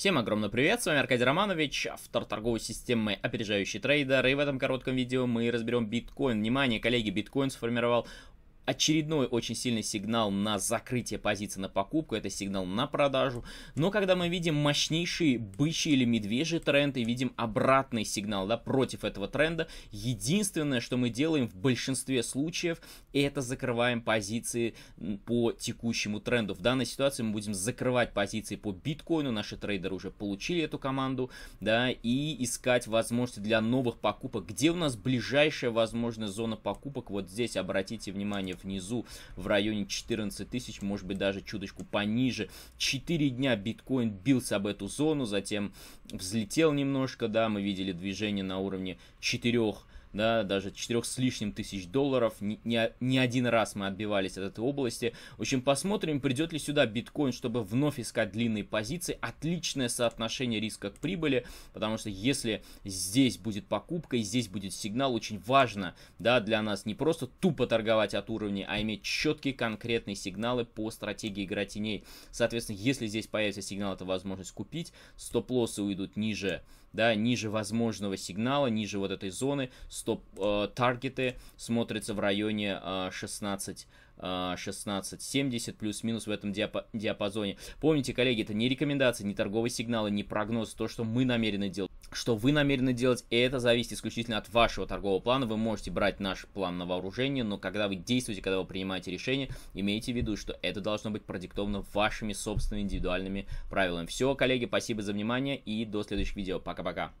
Всем огромный привет, с вами Аркадий Романович, автор торговой системы «Опережающий трейдер», и в этом коротком видео мы разберем биткоин. Внимание, коллеги, биткоин сформировал очередной очень сильный сигнал на закрытие позиции на покупку, это сигнал на продажу. Но когда мы видим мощнейший бычий или медвежий тренд и видим обратный сигнал да, против этого тренда, единственное, что мы делаем в большинстве случаев, это закрываем позиции по текущему тренду. В данной ситуации мы будем закрывать позиции по биткоину, наши трейдеры уже получили эту команду, да, и искать возможности для новых покупок. Где у нас ближайшая возможная зона покупок? Вот здесь обратите внимание колебания внизу в районе 14 тысяч, может быть даже чуточку пониже. 4 дня биткоин бился об эту зону, затем взлетел немножко, да, мы видели движение на уровне 4 да, даже 4 с лишним тысяч долларов. Не, не, не один раз мы отбивались от этой области. В общем, посмотрим, придет ли сюда биткоин, чтобы вновь искать длинные позиции. Отличное соотношение риска к прибыли, потому что если здесь будет покупка и здесь будет сигнал, очень важно, да, для нас не просто тупо торговать от уровней, а иметь четкие конкретные сигналы по стратегии игра теней. Соответственно, если здесь появится сигнал, это возможность купить, стоп-лоссы уйдут ниже да, ниже возможного сигнала, ниже вот этой зоны, стоп-таргеты э, смотрятся в районе э, 16 16.70 э, плюс-минус в этом диапазоне. Помните, коллеги, это не рекомендации, не торговые сигналы, не прогноз, то, что мы намерены делать что вы намерены делать, и это зависит исключительно от вашего торгового плана. Вы можете брать наш план на вооружение, но когда вы действуете, когда вы принимаете решение, имейте в виду, что это должно быть продиктовано вашими собственными индивидуальными правилами. Все, коллеги, спасибо за внимание и до следующих видео. Пока-пока.